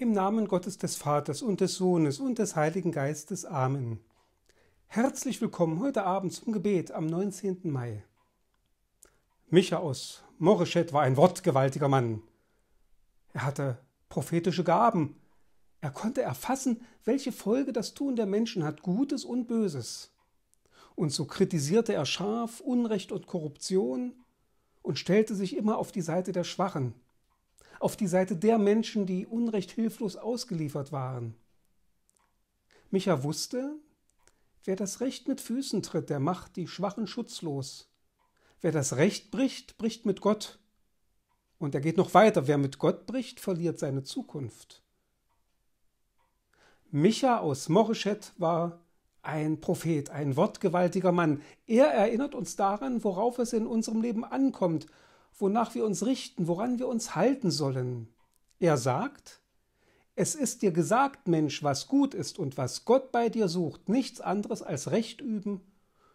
Im Namen Gottes des Vaters und des Sohnes und des Heiligen Geistes. Amen. Herzlich willkommen heute Abend zum Gebet am 19. Mai. Micha aus Morischet war ein wortgewaltiger Mann. Er hatte prophetische Gaben. Er konnte erfassen, welche Folge das Tun der Menschen hat, Gutes und Böses. Und so kritisierte er scharf Unrecht und Korruption und stellte sich immer auf die Seite der Schwachen, auf die Seite der Menschen, die unrecht hilflos ausgeliefert waren. Micha wusste, wer das Recht mit Füßen tritt, der macht die Schwachen schutzlos. Wer das Recht bricht, bricht mit Gott. Und er geht noch weiter, wer mit Gott bricht, verliert seine Zukunft. Micha aus Moreschet war ein Prophet, ein wortgewaltiger Mann. Er erinnert uns daran, worauf es in unserem Leben ankommt wonach wir uns richten, woran wir uns halten sollen. Er sagt, es ist dir gesagt, Mensch, was gut ist und was Gott bei dir sucht, nichts anderes als Recht üben,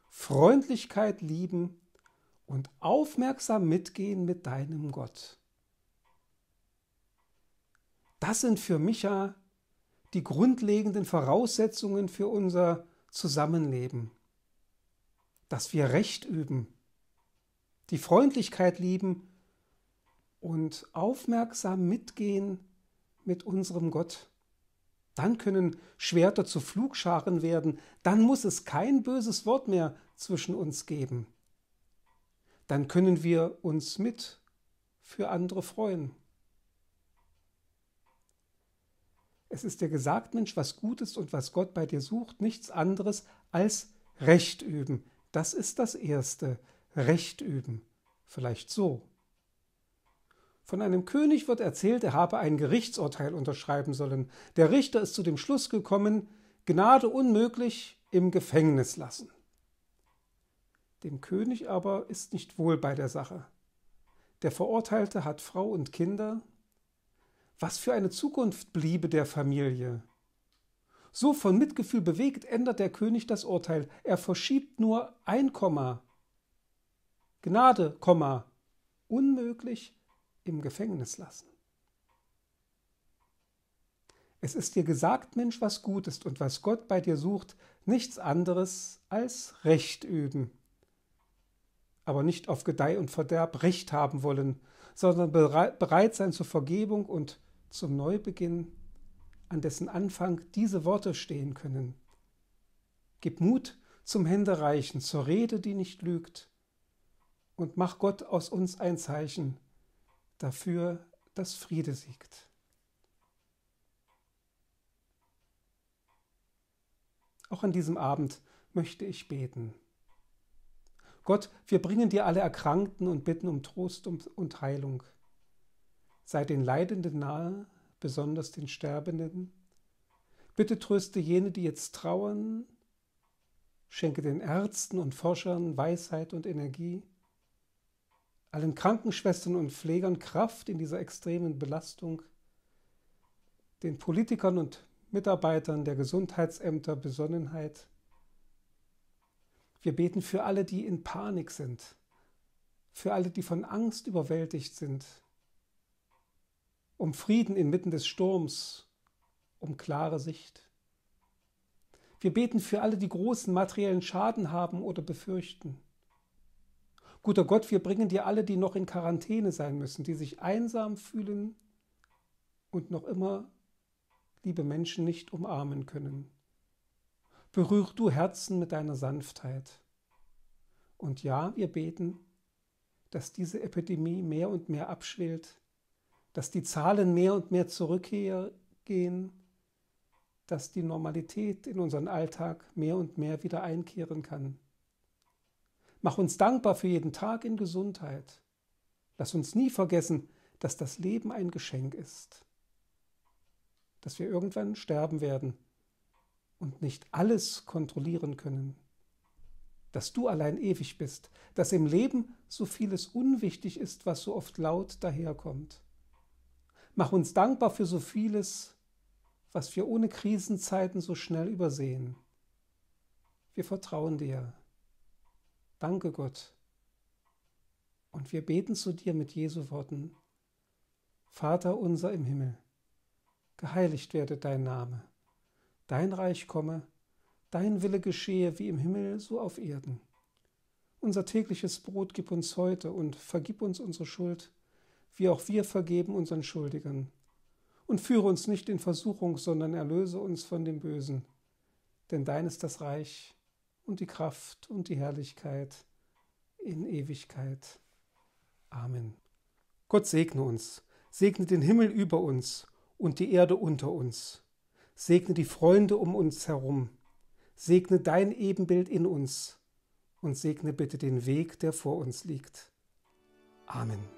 Freundlichkeit lieben und aufmerksam mitgehen mit deinem Gott. Das sind für Micha die grundlegenden Voraussetzungen für unser Zusammenleben. Dass wir Recht üben, die Freundlichkeit lieben und aufmerksam mitgehen mit unserem Gott. Dann können Schwerter zu Flugscharen werden, dann muss es kein böses Wort mehr zwischen uns geben. Dann können wir uns mit für andere freuen. Es ist dir gesagt, Mensch, was gut ist und was Gott bei dir sucht, nichts anderes als Recht üben. Das ist das Erste. Recht üben, vielleicht so. Von einem König wird erzählt, er habe ein Gerichtsurteil unterschreiben sollen. Der Richter ist zu dem Schluss gekommen, Gnade unmöglich, im Gefängnis lassen. Dem König aber ist nicht wohl bei der Sache. Der Verurteilte hat Frau und Kinder. Was für eine Zukunft bliebe der Familie? So von Mitgefühl bewegt ändert der König das Urteil. Er verschiebt nur ein Komma Gnade, unmöglich im Gefängnis lassen. Es ist dir gesagt, Mensch, was gut ist und was Gott bei dir sucht, nichts anderes als Recht üben. Aber nicht auf Gedeih und Verderb Recht haben wollen, sondern bereit sein zur Vergebung und zum Neubeginn, an dessen Anfang diese Worte stehen können. Gib Mut zum Händereichen, zur Rede, die nicht lügt, und mach Gott aus uns ein Zeichen dafür, dass Friede siegt. Auch an diesem Abend möchte ich beten. Gott, wir bringen dir alle Erkrankten und bitten um Trost und Heilung. Sei den Leidenden nahe, besonders den Sterbenden. Bitte tröste jene, die jetzt trauern. Schenke den Ärzten und Forschern Weisheit und Energie allen Krankenschwestern und Pflegern Kraft in dieser extremen Belastung, den Politikern und Mitarbeitern der Gesundheitsämter Besonnenheit. Wir beten für alle, die in Panik sind, für alle, die von Angst überwältigt sind, um Frieden inmitten des Sturms, um klare Sicht. Wir beten für alle, die großen materiellen Schaden haben oder befürchten. Guter Gott, wir bringen dir alle, die noch in Quarantäne sein müssen, die sich einsam fühlen und noch immer liebe Menschen nicht umarmen können. Berühr du Herzen mit deiner Sanftheit. Und ja, wir beten, dass diese Epidemie mehr und mehr abschwillt, dass die Zahlen mehr und mehr zurückgehen, dass die Normalität in unseren Alltag mehr und mehr wieder einkehren kann. Mach uns dankbar für jeden Tag in Gesundheit. Lass uns nie vergessen, dass das Leben ein Geschenk ist, dass wir irgendwann sterben werden und nicht alles kontrollieren können, dass du allein ewig bist, dass im Leben so vieles unwichtig ist, was so oft laut daherkommt. Mach uns dankbar für so vieles, was wir ohne Krisenzeiten so schnell übersehen. Wir vertrauen dir. Danke, Gott. Und wir beten zu dir mit Jesu Worten. Vater unser im Himmel, geheiligt werde dein Name, dein Reich komme, dein Wille geschehe wie im Himmel so auf Erden. Unser tägliches Brot gib uns heute und vergib uns unsere Schuld, wie auch wir vergeben unseren Schuldigern. Und führe uns nicht in Versuchung, sondern erlöse uns von dem Bösen. Denn dein ist das Reich und die Kraft und die Herrlichkeit in Ewigkeit. Amen. Gott segne uns, segne den Himmel über uns und die Erde unter uns, segne die Freunde um uns herum, segne dein Ebenbild in uns und segne bitte den Weg, der vor uns liegt. Amen.